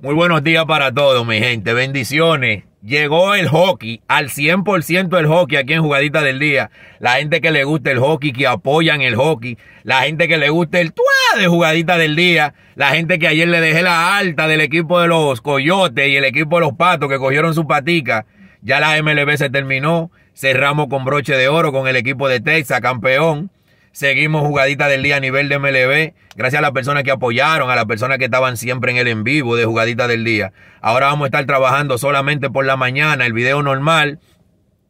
Muy buenos días para todos, mi gente. Bendiciones. Llegó el hockey, al 100% el hockey aquí en Jugadita del Día. La gente que le gusta el hockey, que apoyan el hockey. La gente que le gusta el tuá de Jugadita del Día. La gente que ayer le dejé la alta del equipo de los Coyotes y el equipo de los Patos que cogieron su patica. Ya la MLB se terminó. Cerramos con broche de oro con el equipo de Texas, campeón. Seguimos jugadita del día a nivel de MLB. Gracias a las personas que apoyaron, a las personas que estaban siempre en el en vivo de jugadita del día. Ahora vamos a estar trabajando solamente por la mañana el video normal,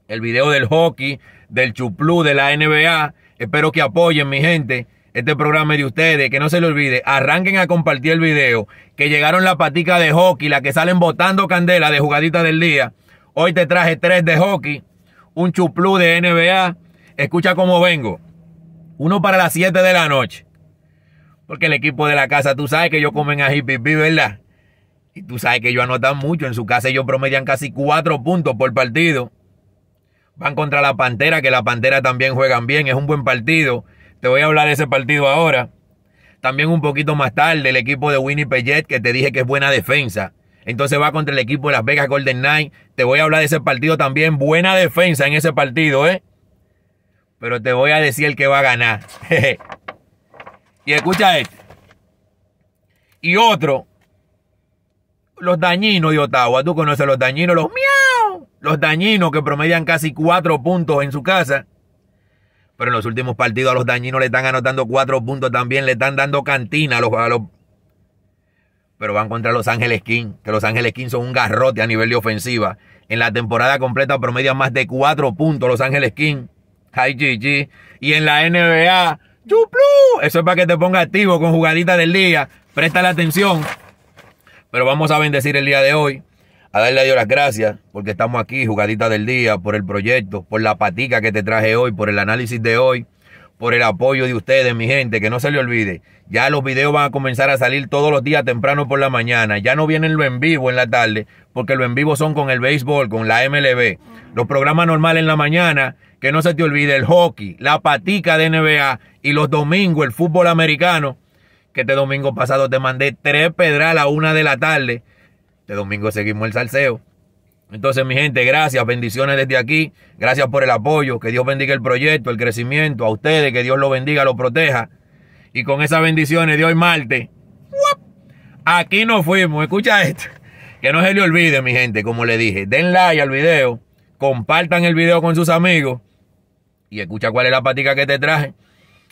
el video del hockey, del chuplú de la NBA. Espero que apoyen, mi gente. Este programa de ustedes, que no se le olvide, arranquen a compartir el video, que llegaron la patica de hockey, la que salen botando candela de jugadita del día. Hoy te traje tres de hockey, un chuplú de NBA. Escucha cómo vengo. Uno para las 7 de la noche. Porque el equipo de la casa, tú sabes que ellos comen a pipí, ¿verdad? Y tú sabes que ellos anotan mucho. En su casa ellos promedian casi 4 puntos por partido. Van contra la Pantera, que la Pantera también juegan bien. Es un buen partido. Te voy a hablar de ese partido ahora. También un poquito más tarde, el equipo de Winnie Pellet, que te dije que es buena defensa. Entonces va contra el equipo de Las Vegas Golden Knight. Te voy a hablar de ese partido también. Buena defensa en ese partido, ¿eh? pero te voy a decir el que va a ganar. y escucha esto. Y otro, los dañinos de Ottawa. Tú conoces los dañinos, los miau. Los dañinos que promedian casi cuatro puntos en su casa. Pero en los últimos partidos a los dañinos le están anotando cuatro puntos también. Le están dando cantina a los, pero van contra Los Ángeles Kings, que Los Ángeles Kings son un garrote a nivel de ofensiva. En la temporada completa promedian más de cuatro puntos Los Ángeles Kings. Hi GG. Y en la NBA, ¡chuplu! Eso es para que te ponga activo con jugadita del día. Presta la atención. Pero vamos a bendecir el día de hoy. A darle a Dios las gracias porque estamos aquí, jugadita del día, por el proyecto, por la patica que te traje hoy, por el análisis de hoy, por el apoyo de ustedes, mi gente, que no se le olvide. Ya los videos van a comenzar a salir todos los días temprano por la mañana. Ya no vienen lo en vivo en la tarde, porque lo en vivo son con el béisbol, con la MLB. Los programas normales en la mañana que no se te olvide el hockey, la patica de NBA y los domingos el fútbol americano, que este domingo pasado te mandé tres pedras a la una de la tarde. Este domingo seguimos el salseo. Entonces, mi gente, gracias, bendiciones desde aquí, gracias por el apoyo, que Dios bendiga el proyecto, el crecimiento, a ustedes, que Dios los bendiga, los proteja. Y con esas bendiciones de hoy martes, aquí nos fuimos, escucha esto, que no se le olvide, mi gente, como le dije, den like al video, compartan el video con sus amigos y escucha cuál es la patica que te traje.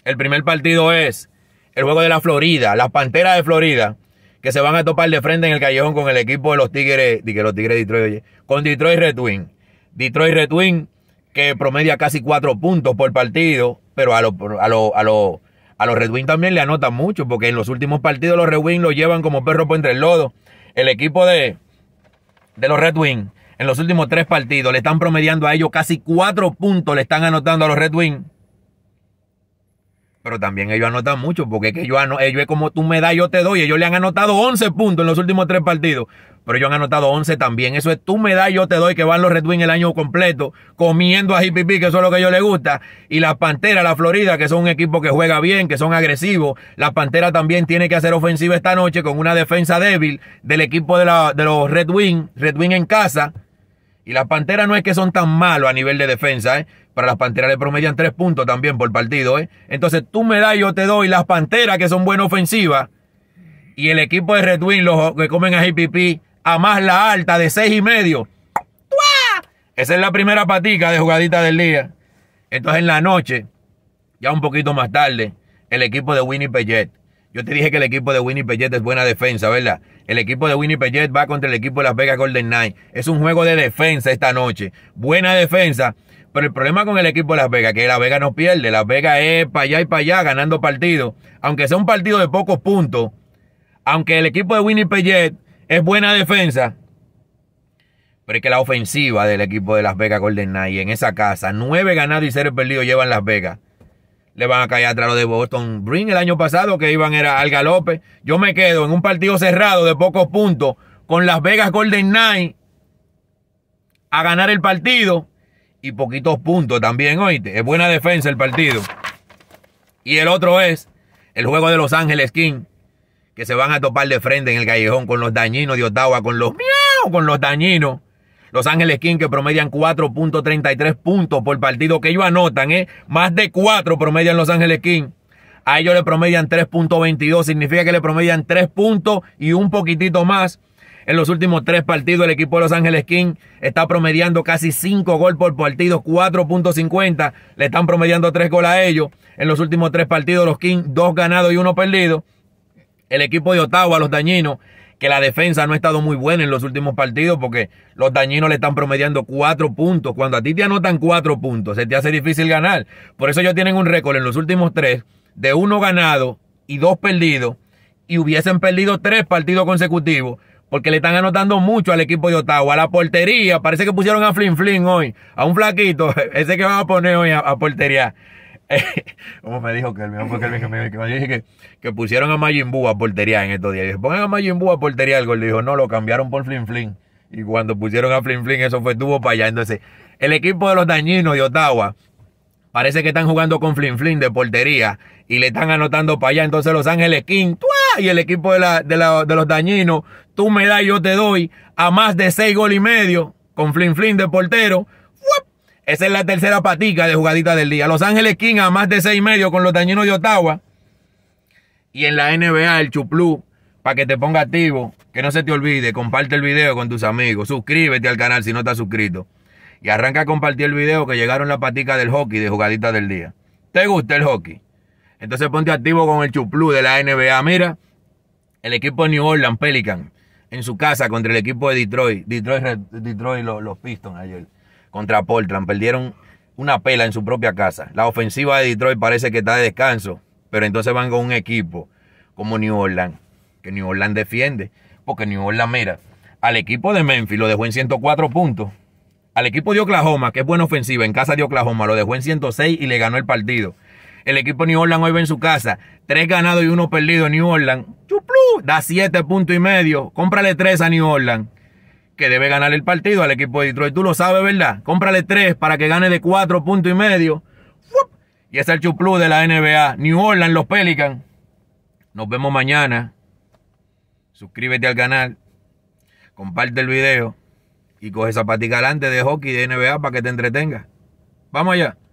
El primer partido es el juego de la Florida, las Panteras de Florida, que se van a topar de frente en el callejón con el equipo de los Tigres, que los Tigres de Detroit, con Detroit Red Wing. Detroit Red Wing que promedia casi cuatro puntos por partido, pero a los a los a a Red Wing también le anotan mucho, porque en los últimos partidos los Red Wing lo llevan como perro por entre el lodo. El equipo de, de los Red Wing en los últimos tres partidos. Le están promediando a ellos casi cuatro puntos, le están anotando a los Red Wings. Pero también ellos anotan mucho, porque es que ellos, es como tú me das, yo te doy. Ellos le han anotado 11 puntos en los últimos tres partidos. Pero ellos han anotado 11 también. Eso es tú me das, yo te doy, que van los Red Wings el año completo, comiendo a JPP, que eso es lo que yo ellos les gusta. Y las Panteras, la Florida, que son un equipo que juega bien, que son agresivos. Las Panteras también tiene que hacer ofensiva esta noche con una defensa débil del equipo de, de los Red Wings, Red Wings en casa. Y las Panteras no es que son tan malos a nivel de defensa, ¿eh? Para las Panteras le promedian tres puntos también por partido, ¿eh? Entonces tú me das y yo te doy las Panteras que son buenas ofensivas. Y el equipo de Red Wing, los que comen a JPP, a más la alta de seis y medio. Esa es la primera patica de jugadita del día. Entonces en la noche, ya un poquito más tarde, el equipo de Winnie Pellet. Yo te dije que el equipo de Winnie Pellet es buena defensa, ¿verdad? El equipo de Winnipeg Jets va contra el equipo de Las Vegas Golden Knights. Es un juego de defensa esta noche. Buena defensa. Pero el problema con el equipo de Las Vegas, que Las Vegas no pierde. Las Vegas es para allá y para allá ganando partidos. Aunque sea un partido de pocos puntos. Aunque el equipo de Winnipeg Jets es buena defensa. Pero es que la ofensiva del equipo de Las Vegas Golden Knights en esa casa, nueve ganados y cero perdidos llevan Las Vegas le van a caer atrás los de Boston bring el año pasado, que iban era al galope. Yo me quedo en un partido cerrado de pocos puntos con Las Vegas Golden Knight a ganar el partido y poquitos puntos también, oíste. Es buena defensa el partido. Y el otro es el juego de Los Ángeles King, que se van a topar de frente en el callejón con los dañinos de Ottawa, con los con los dañinos los Ángeles Kings que promedian 4.33 puntos por partido que ellos anotan, ¿eh? Más de 4 promedian Los Ángeles Kings. A ellos le promedian 3.22, significa que le promedian 3 puntos y un poquitito más. En los últimos tres partidos el equipo de Los Ángeles King está promediando casi 5 gol por partido, 4.50. Le están promediando 3 goles a ellos. En los últimos tres partidos los King 2 ganados y 1 perdido. El equipo de Ottawa, los dañinos, que la defensa no ha estado muy buena en los últimos partidos porque los dañinos le están promediando cuatro puntos. Cuando a ti te anotan cuatro puntos, se te hace difícil ganar. Por eso ellos tienen un récord en los últimos tres de uno ganado y dos perdidos y hubiesen perdido tres partidos consecutivos porque le están anotando mucho al equipo de Ottawa, a la portería. Parece que pusieron a Flin Flin hoy, a un flaquito, ese que van a poner hoy a portería como me dijo que que, pusieron a Majin Buu a portería en estos días. Y dije, pongan a Majin a portería. El gol dijo, no, lo cambiaron por Flin Flin. Y cuando pusieron a Flin Flin, eso fue tuvo para allá. Entonces, el equipo de los dañinos de Ottawa parece que están jugando con Flin Flin de portería y le están anotando para allá. Entonces, Los Ángeles King, y el equipo de, la, de, los dañinos, tú me das yo te doy a más de seis gol y medio con Flin Flin de portero. Esa es la tercera patica de jugadita del día. Los Ángeles King a más de seis y medio con los dañinos de Ottawa. Y en la NBA, el chuplú, para que te ponga activo. Que no se te olvide, comparte el video con tus amigos. Suscríbete al canal si no estás suscrito. Y arranca a compartir el video que llegaron las paticas del hockey de jugadita del día. ¿Te gusta el hockey? Entonces ponte activo con el chuplú de la NBA. Mira, el equipo de New Orleans, Pelican, en su casa contra el equipo de Detroit. Detroit, Detroit los, los Pistons ayer contra Portland. Perdieron una pela en su propia casa. La ofensiva de Detroit parece que está de descanso, pero entonces van con un equipo como New Orleans, que New Orleans defiende, porque New Orleans, mira, al equipo de Memphis lo dejó en 104 puntos. Al equipo de Oklahoma, que es buena ofensiva, en casa de Oklahoma lo dejó en 106 y le ganó el partido. El equipo de New Orleans hoy va en su casa. Tres ganados y uno perdido. New Orleans, da siete puntos y medio. Cómprale tres a New Orleans que debe ganar el partido al equipo de Detroit. Tú lo sabes, ¿verdad? Cómprale tres para que gane de cuatro puntos y medio. Y es el chuplú de la NBA. New Orleans, los Pelicans. Nos vemos mañana. Suscríbete al canal. Comparte el video. Y coge zapaticalante de hockey de NBA para que te entretenga. Vamos allá.